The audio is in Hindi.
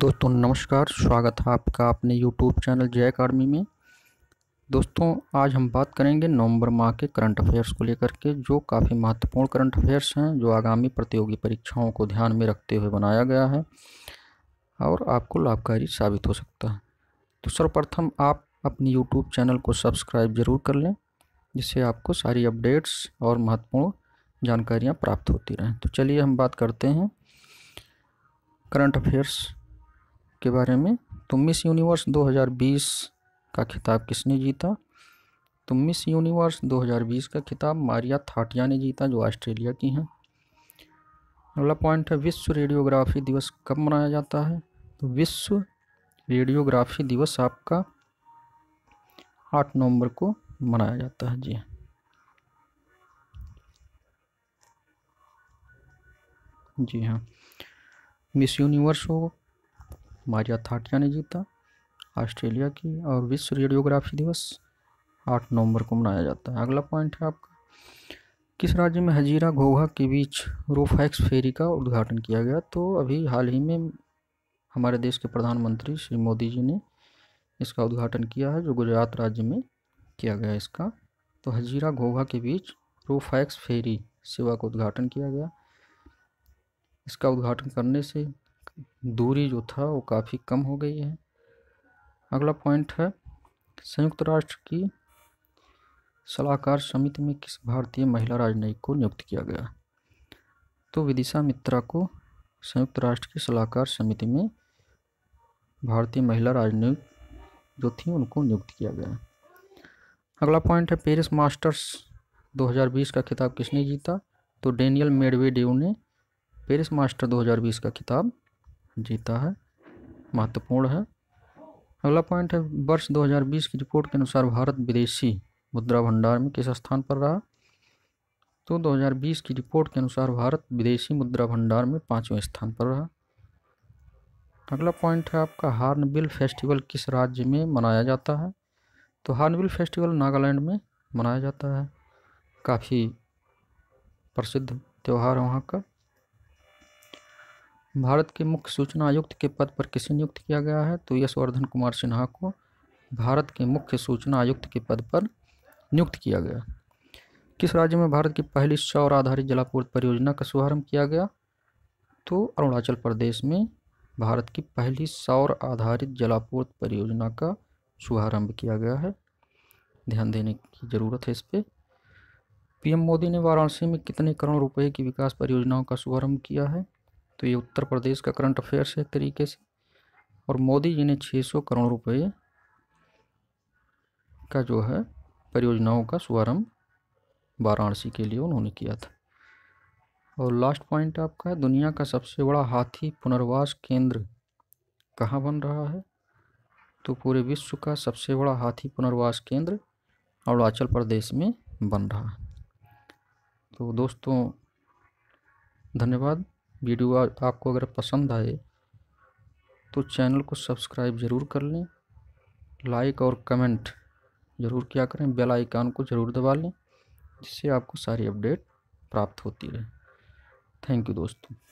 दोस्तों नमस्कार स्वागत है आपका अपने यूट्यूब चैनल जय अकाडमी में दोस्तों आज हम बात करेंगे नवंबर माह के करंट अफेयर्स को लेकर के जो काफ़ी महत्वपूर्ण करंट अफेयर्स हैं जो आगामी प्रतियोगी परीक्षाओं को ध्यान में रखते हुए बनाया गया है और आपको लाभकारी साबित हो सकता है तो सर्वप्रथम आप अपने यूट्यूब चैनल को सब्सक्राइब जरूर कर लें जिससे आपको सारी अपडेट्स और महत्वपूर्ण जानकारियाँ प्राप्त होती रहें तो चलिए हम बात करते हैं करंट अफेयर्स के बारे में तो मिस यूनिवर्स 2020 का खिताब किसने जीता तो मिस यूनिवर्स 2020 का खिताब मारिया थाटिया ने जीता जो ऑस्ट्रेलिया की हैं अगला पॉइंट है विश्व रेडियोग्राफी दिवस कब मनाया जाता है तो विश्व रेडियोग्राफी दिवस आपका आठ नवंबर को मनाया जाता है जी जी हाँ मिस यूनिवर्स हो मारिया थाटिया ने जीता ऑस्ट्रेलिया की और विश्व रेडियोग्राफी दिवस आठ नवंबर को मनाया जाता है अगला पॉइंट है आपका किस राज्य में हजीरा घोघा के बीच रोफैक्स फेरी का उद्घाटन किया गया तो अभी हाल ही में हमारे देश के प्रधानमंत्री श्री मोदी जी ने इसका उद्घाटन किया है जो गुजरात राज्य में किया गया इसका तो हजीरा घोघा के बीच रोफैक्स फेरी सेवा का उद्घाटन किया गया इसका उद्घाटन करने से दूरी जो था वो काफ़ी कम हो गई है अगला पॉइंट है संयुक्त राष्ट्र की सलाहकार समिति में किस भारतीय महिला राजनयिक को नियुक्त किया गया तो विदिशा मित्रा को संयुक्त राष्ट्र की सलाहकार समिति में भारतीय महिला राजनयिक जो थी उनको नियुक्त किया गया अगला पॉइंट है पेरिस मास्टर्स 2020 का खिताब किसने जीता तो डेनियल मेडवेडेव ने पेरिस मास्टर 2020 का खिताब जीता है महत्वपूर्ण है अगला पॉइंट है वर्ष 2020 की रिपोर्ट के अनुसार भारत विदेशी मुद्रा भंडार में किस स्थान पर रहा तो 2020 की रिपोर्ट के अनुसार भारत विदेशी मुद्रा भंडार में पाँचवें स्थान पर रहा अगला पॉइंट है आपका हार्नबिल फेस्टिवल किस राज्य में मनाया जाता है तो हार्नबिल फेस्टिवल नागालैंड में मनाया जाता है काफ़ी प्रसिद्ध त्यौहार है वहाँ का भारत के मुख्य सूचना आयुक्त के पद पर किसे नियुक्त किया गया है तो यशवर्धन कुमार सिन्हा को भारत के मुख्य सूचना आयुक्त के पद पर नियुक्त किया गया किस राज्य में भारत की पहली सौर आधारित जलापूर्ति परियोजना का शुभारंभ किया गया तो अरुणाचल प्रदेश में भारत की पहली सौर आधारित जलापूर्ति परियोजना का शुभारंभ किया गया है ध्यान देने की ज़रूरत है इस पर पीएम मोदी ने वाराणसी में कितने करोड़ रुपए की विकास परियोजनाओं का शुभारंभ किया है तो ये उत्तर प्रदेश का करंट अफेयर्स है एक तरीके से और मोदी जी ने 600 करोड़ रुपए का जो है परियोजनाओं का शुभारम्भ वाराणसी के लिए उन्होंने किया था और लास्ट पॉइंट आपका है दुनिया का सबसे बड़ा हाथी पुनर्वास केंद्र कहाँ बन रहा है तो पूरे विश्व का सबसे बड़ा हाथी पुनर्वास केंद्र अरुणाचल प्रदेश में बन रहा है तो दोस्तों धन्यवाद वीडियो आपको अगर पसंद आए तो चैनल को सब्सक्राइब ज़रूर कर लें लाइक और कमेंट ज़रूर किया करें बेल आइकान को ज़रूर दबा लें जिससे आपको सारी अपडेट प्राप्त होती रहे थैंक यू दोस्तों